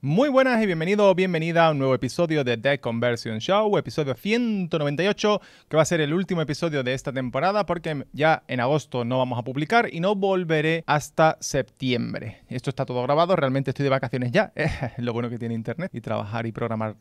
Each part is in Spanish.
Muy buenas y bienvenido o bienvenida a un nuevo episodio de The Conversion Show, episodio 198, que va a ser el último episodio de esta temporada porque ya en agosto no vamos a publicar y no volveré hasta septiembre. Esto está todo grabado, realmente estoy de vacaciones ya, es lo bueno que tiene internet y trabajar y programar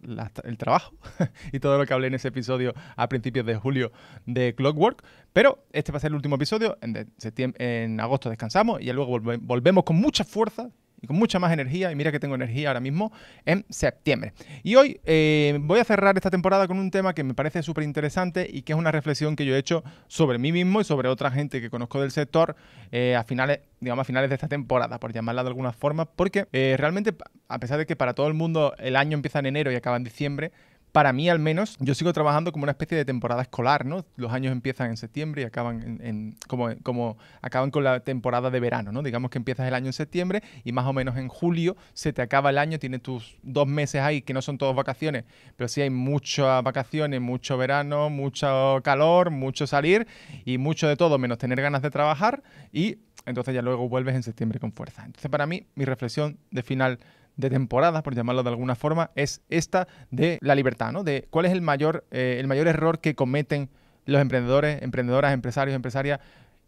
el trabajo y todo lo que hablé en ese episodio a principios de julio de Clockwork, pero este va a ser el último episodio, en, agosto descansamos y luego volvemos con mucha fuerza y con mucha más energía, y mira que tengo energía ahora mismo, en septiembre. Y hoy eh, voy a cerrar esta temporada con un tema que me parece súper interesante y que es una reflexión que yo he hecho sobre mí mismo y sobre otra gente que conozco del sector eh, a finales, digamos, a finales de esta temporada, por llamarla de alguna forma, porque eh, realmente, a pesar de que para todo el mundo el año empieza en enero y acaba en diciembre, para mí al menos, yo sigo trabajando como una especie de temporada escolar, ¿no? Los años empiezan en septiembre y acaban en, como, como acaban con la temporada de verano, ¿no? Digamos que empiezas el año en septiembre y más o menos en julio se te acaba el año, tienes tus dos meses ahí, que no son todos vacaciones, pero sí hay muchas vacaciones, mucho verano, mucho calor, mucho salir y mucho de todo, menos tener ganas de trabajar y entonces ya luego vuelves en septiembre con fuerza. Entonces para mí, mi reflexión de final de temporada, por llamarlo de alguna forma, es esta de la libertad, ¿no? De cuál es el mayor, eh, el mayor error que cometen los emprendedores, emprendedoras, empresarios, empresarias,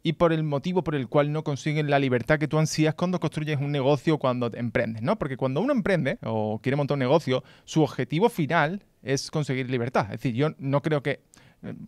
y por el motivo por el cual no consiguen la libertad que tú ansías cuando construyes un negocio, cuando emprendes, ¿no? Porque cuando uno emprende o quiere montar un negocio, su objetivo final es conseguir libertad. Es decir, yo no creo que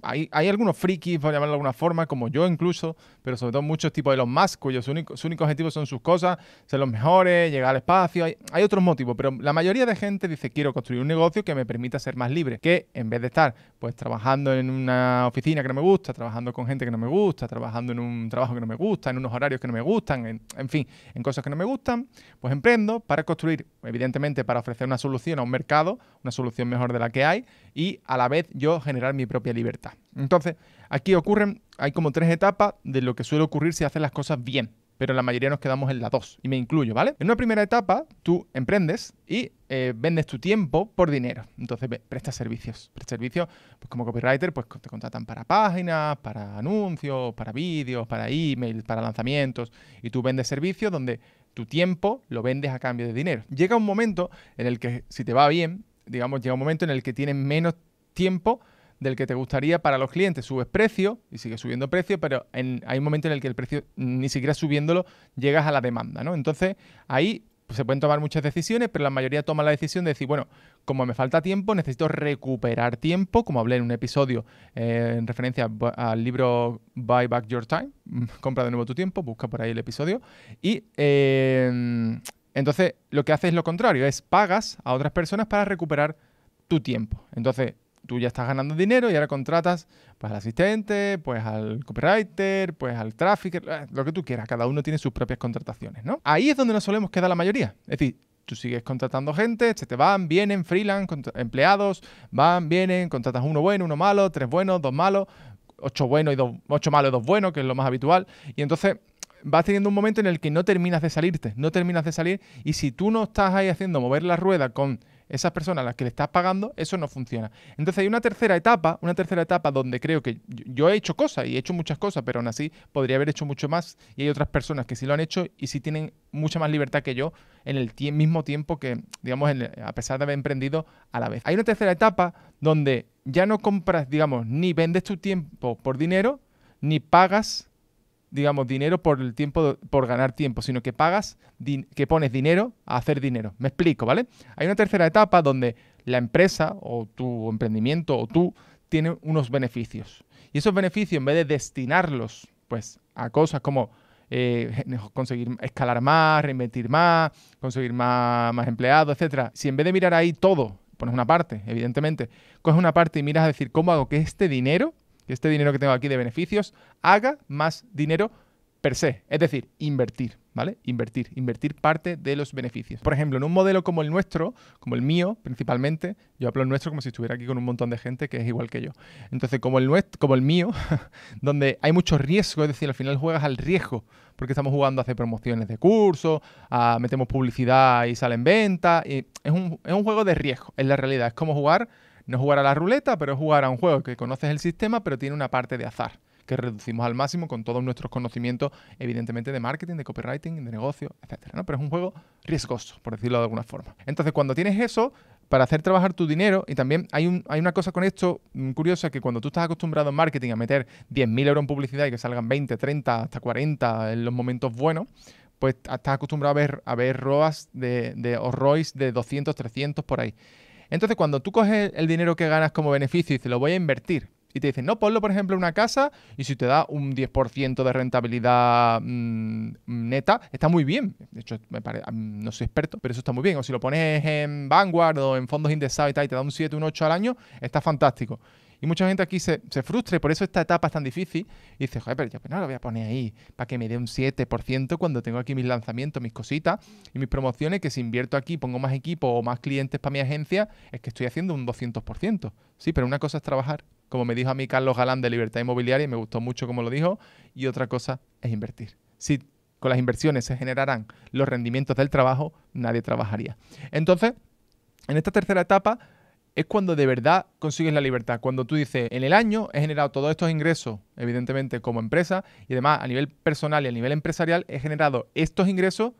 hay, algunos frikis, por llamarlo de alguna forma, como yo incluso, pero sobre todo muchos tipos de los más, cuyos únicos objetivos son sus cosas, ser los mejores, llegar al espacio. Hay, otros motivos, pero la mayoría de gente dice: Quiero construir un negocio que me permita ser más libre, que en vez de estar pues trabajando en una oficina que no me gusta, trabajando con gente que no me gusta, trabajando en un trabajo que no me gusta, en unos horarios que no me gustan, en fin, en cosas que no me gustan, pues emprendo para construir, evidentemente, para ofrecer una solución a un mercado una solución mejor de la que hay y a la vez yo generar mi propia libertad. Entonces, aquí ocurren, hay como tres etapas de lo que suele ocurrir si haces las cosas bien, pero la mayoría nos quedamos en la dos... y me incluyo, ¿vale? En una primera etapa tú emprendes y eh, vendes tu tiempo por dinero, entonces prestas servicios, prestas servicios, pues como copywriter pues te contratan para páginas, para anuncios, para vídeos, para emails, para lanzamientos y tú vendes servicios donde tu tiempo lo vendes a cambio de dinero. Llega un momento en el que si te va bien digamos, llega un momento en el que tienes menos tiempo del que te gustaría para los clientes. Subes precio y sigue subiendo precio, pero hay un momento en el que el precio, ni siquiera subiéndolo, llegas a la demanda, ¿no? Entonces, ahí pues, se pueden tomar muchas decisiones, pero la mayoría toma la decisión de decir, bueno, como me falta tiempo, necesito recuperar tiempo, como hablé en un episodio eh, en referencia al libro Buy Back Your Time, compra de nuevo tu tiempo, busca por ahí el episodio, y... Eh, entonces, lo que haces es lo contrario, es pagas a otras personas para recuperar tu tiempo. Entonces, tú ya estás ganando dinero y ahora contratas pues, al asistente, pues al copywriter, pues al trafficker, eh, lo que tú quieras. Cada uno tiene sus propias contrataciones, ¿no? Ahí es donde nos solemos quedar la mayoría. Es decir, tú sigues contratando gente, se te van, vienen freelance, empleados, van, vienen, contratas uno bueno, uno malo, tres buenos, dos malos, ocho buenos y dos, ocho malos y dos buenos, que es lo más habitual. Y entonces vas teniendo un momento en el que no terminas de salirte, no terminas de salir, y si tú no estás ahí haciendo mover la rueda con esas personas a las que le estás pagando, eso no funciona. Entonces hay una tercera etapa, una tercera etapa donde creo que yo he hecho cosas y he hecho muchas cosas, pero aún así podría haber hecho mucho más y hay otras personas que sí lo han hecho y sí tienen mucha más libertad que yo en el mismo tiempo que, digamos, a pesar de haber emprendido a la vez. Hay una tercera etapa donde ya no compras, digamos, ni vendes tu tiempo por dinero, ni pagas digamos, dinero por el tiempo, por ganar tiempo, sino que pagas, que pones dinero a hacer dinero. Me explico, ¿vale? Hay una tercera etapa donde la empresa o tu emprendimiento o tú tiene unos beneficios. Y esos beneficios, en vez de destinarlos, pues, a cosas como eh, conseguir escalar más, reinvertir más, conseguir más, más empleados, etcétera. Si en vez de mirar ahí todo, pones una parte, evidentemente, coges una parte y miras a decir cómo hago que este dinero este dinero que tengo aquí de beneficios haga más dinero per se, es decir, invertir, ¿vale? Invertir, invertir parte de los beneficios. Por ejemplo, en un modelo como el nuestro, como el mío principalmente, yo hablo el nuestro como si estuviera aquí con un montón de gente que es igual que yo. Entonces, como el, nuestro, como el mío, donde hay mucho riesgo, es decir, al final juegas al riesgo, porque estamos jugando a hacer promociones de curso metemos publicidad y salen ventas, es, es un juego de riesgo, es la realidad, es como jugar no jugar a la ruleta, pero jugar a un juego que conoces el sistema, pero tiene una parte de azar, que reducimos al máximo con todos nuestros conocimientos, evidentemente, de marketing, de copywriting, de negocio, etc. Pero es un juego riesgoso, por decirlo de alguna forma. Entonces, cuando tienes eso, para hacer trabajar tu dinero. Y también hay, un, hay una cosa con esto mm, curiosa, que cuando tú estás acostumbrado en marketing a meter 10.000 euros en publicidad y que salgan 20, 30, hasta 40 en los momentos buenos, pues estás acostumbrado a ver, a ver ROAS de, de, o de 200, 300 por ahí. Entonces, cuando tú coges el dinero que ganas como beneficio y dices, lo voy a invertir, y te dicen, no, ponlo, por ejemplo, en una casa y si te da un 10% de rentabilidad mm, neta, está muy bien. De hecho, mm, no soy experto, pero eso está muy bien. O si lo pones en Vanguard o en fondos indexados y y te da un 7, un 8 al año, está fantástico. Y mucha gente aquí se, frustra y por eso esta etapa es tan difícil. Y dice, joder, pero yo no lo voy a poner ahí para que me dé un 7% cuando tengo aquí mis lanzamientos, mis cositas y mis promociones, que si invierto aquí, pongo más equipo o más clientes para mi agencia, es que estoy haciendo un 200%. Sí, pero una cosa es trabajar, como me dijo a mí Carlos Galán de Libertad Inmobiliaria, y me gustó mucho como lo dijo, y otra cosa es invertir. Si con las inversiones se generarán los rendimientos del trabajo, nadie trabajaría. Entonces, en esta tercera etapa es cuando de verdad consigues la libertad. Cuando tú dices, en el año he generado todos estos ingresos, evidentemente como empresa, y además a nivel personal y a nivel empresarial he generado estos ingresos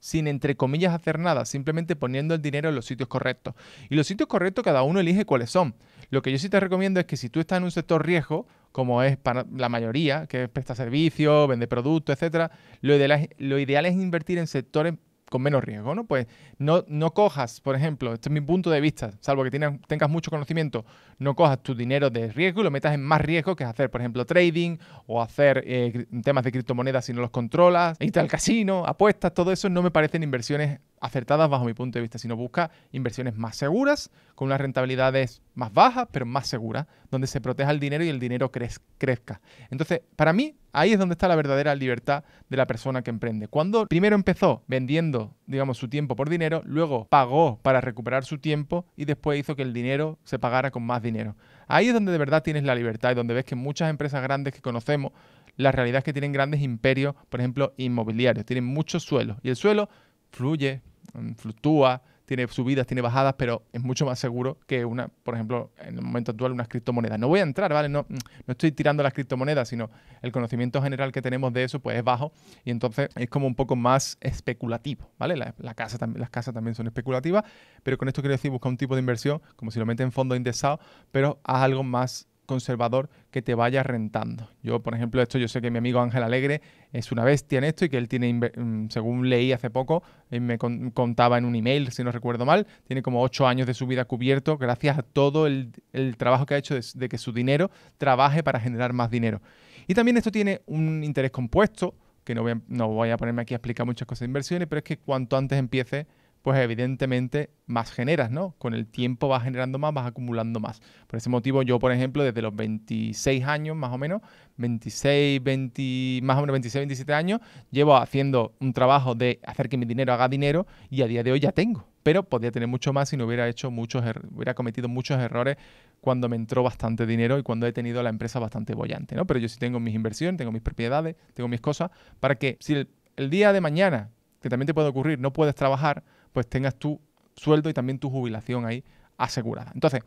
sin entre comillas hacer nada, simplemente poniendo el dinero en los sitios correctos. Y los sitios correctos cada uno elige cuáles son. Lo que yo sí te recomiendo es que si tú estás en un sector riesgo, como es para la mayoría, que presta servicios, vende productos, etc., lo lo ideal es invertir en sectores con menos riesgo, ¿no? Pues no, no cojas, por ejemplo, este es mi punto de vista, salvo que tengas mucho conocimiento, no cojas tu dinero de riesgo y lo metas en más riesgo que hacer, por ejemplo, trading o hacer eh, temas de criptomonedas si no los controlas, irte al casino, apuestas, todo eso no me parecen inversiones acertadas bajo mi punto de vista, sino busca inversiones más seguras, con unas rentabilidades más bajas, pero más seguras, donde se proteja el dinero y el dinero crezca. Entonces, para mí, ahí es donde está la verdadera libertad de la persona que emprende. Cuando primero empezó vendiendo, digamos, su tiempo por dinero, luego pagó para recuperar su tiempo y después hizo que el dinero se pagara con más dinero. Ahí es donde de verdad tienes la libertad y donde ves que muchas empresas grandes que conocemos, la realidad es que tienen grandes imperios, por ejemplo, inmobiliarios, tienen muchos suelos y el suelo fluye, mm, fluctúa, tiene subidas, tiene bajadas, pero es mucho más seguro que una, por ejemplo, en el momento actual, unas criptomonedas. No voy a entrar, ¿vale? No, mm, no estoy tirando las criptomonedas, sino el conocimiento general que tenemos de eso, pues es bajo y entonces es como un poco más especulativo, ¿vale? La, las casas también son especulativas, pero con esto quiero decir busca un tipo de inversión, como si lo metes en fondo indexado, pero haz algo más conservador que te vaya rentando. Yo, por ejemplo, esto yo sé que mi amigo Ángel Alegre es una bestia en esto y que él tiene, mm, según leí hace poco, me contaba en un email, si no recuerdo mal, tiene como ocho años de su vida cubierto gracias a todo el, trabajo que ha hecho de, que su dinero trabaje para generar más dinero. Y también esto tiene un interés compuesto, que no no voy a ponerme aquí a explicar muchas cosas de inversiones, pero es que cuanto antes empiece, pues evidentemente más generas, ¿no? Con el tiempo vas generando más, vas acumulando más. Por ese motivo yo, por ejemplo, desde los 26 años más o menos, 26, 20, más o menos 26, 27 años, llevo haciendo un trabajo de hacer que mi dinero haga dinero y a día de hoy ya tengo. Pero podría tener mucho más si no hubiera hecho muchos, er, hubiera cometido muchos errores cuando me entró bastante dinero y cuando he tenido la empresa bastante bollante, ¿no? Pero yo sí tengo mis inversiones, tengo mis propiedades, tengo mis cosas, para que si el día de mañana, que también te puede ocurrir, no puedes trabajar, pues tengas tu sueldo y también tu jubilación ahí asegurada. Entonces,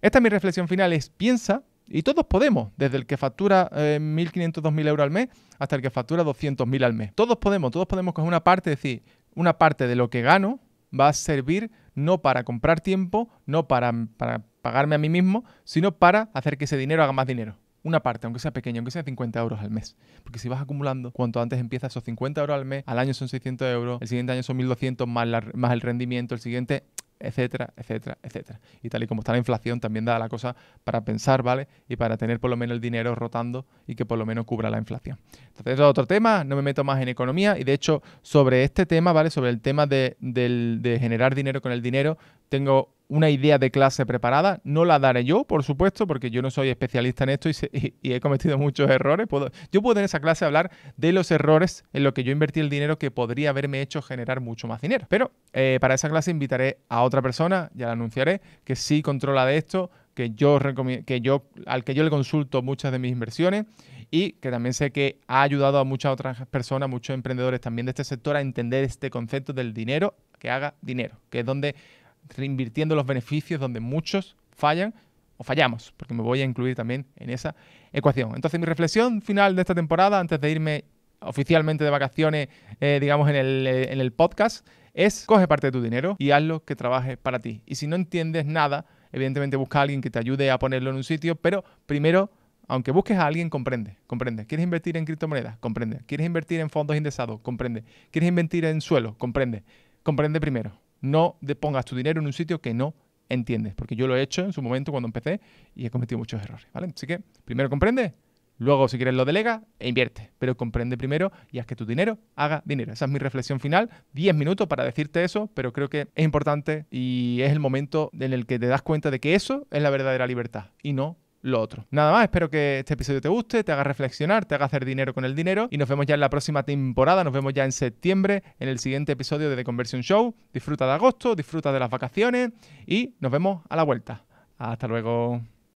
esta es mi reflexión final, es piensa, y todos podemos, desde el que factura 1.500, eh, 2.000 euros al mes hasta el que factura 200.000 al mes. Todos podemos, todos podemos coger una parte, es decir, una parte de lo que gano va a servir no para comprar tiempo, no para pagarme a mí mismo, sino para hacer que ese dinero haga más dinero una parte, aunque sea pequeña, aunque sea 50 euros al mes. Porque si vas acumulando, cuanto antes empiezas esos 50 euros al mes, al año son 600 euros, el siguiente año son 1200 más, más el rendimiento, el siguiente, etcétera, etcétera, etcétera. Y tal y como está la inflación, también da la cosa para pensar, ¿vale? Y para tener por lo menos el dinero rotando y que por lo menos cubra la inflación. Entonces, es otro tema, no me meto más en economía y de hecho, sobre este tema, ¿vale? Sobre el tema de, de generar dinero con el dinero, tengo una idea de clase preparada. No la daré yo, por supuesto, porque yo no soy especialista en esto y, he cometido muchos errores. yo puedo en esa clase hablar de los errores en los que yo invertí el dinero que podría haberme hecho generar mucho más dinero. Pero eh, para esa clase invitaré a otra persona, ya la anunciaré, que sí controla de esto, que yo, que yo al que yo le consulto muchas de mis inversiones y que también sé que ha ayudado a muchas otras personas, muchos emprendedores también de este sector a entender este concepto del dinero que haga dinero, que es donde reinvirtiendo los beneficios donde muchos fallan o fallamos, porque me voy a incluir también en esa ecuación. Entonces mi reflexión final de esta temporada, antes de irme oficialmente de vacaciones, eh, digamos, en el, eh, en el podcast, es coge parte de tu dinero y hazlo que trabaje para ti. Y si no entiendes nada, evidentemente busca a alguien que te ayude a ponerlo en un sitio, pero primero aunque busques a alguien, comprende, comprende. ¿Quieres invertir en criptomonedas? Comprende. ¿Quieres invertir en fondos indexados? Comprende. ¿Quieres invertir en suelo? Comprende. Comprende primero no pongas tu dinero en un sitio que no entiendes, porque yo lo he hecho en su momento cuando empecé y he cometido muchos errores, ¿vale? Así que primero comprende, luego si quieres lo delega e invierte, pero comprende primero y haz que tu dinero haga dinero. Esa es mi reflexión final, Diez minutos para decirte eso, pero creo que es importante y es el momento en el que te das cuenta de que eso es la verdadera libertad y no lo otro. Nada más, espero que este episodio te guste, te haga reflexionar, te haga hacer dinero con el dinero y nos vemos ya en la próxima temporada, nos vemos ya en septiembre en el siguiente episodio de The Conversion Show. Disfruta de agosto, disfruta de las vacaciones y nos vemos a la vuelta. Hasta luego.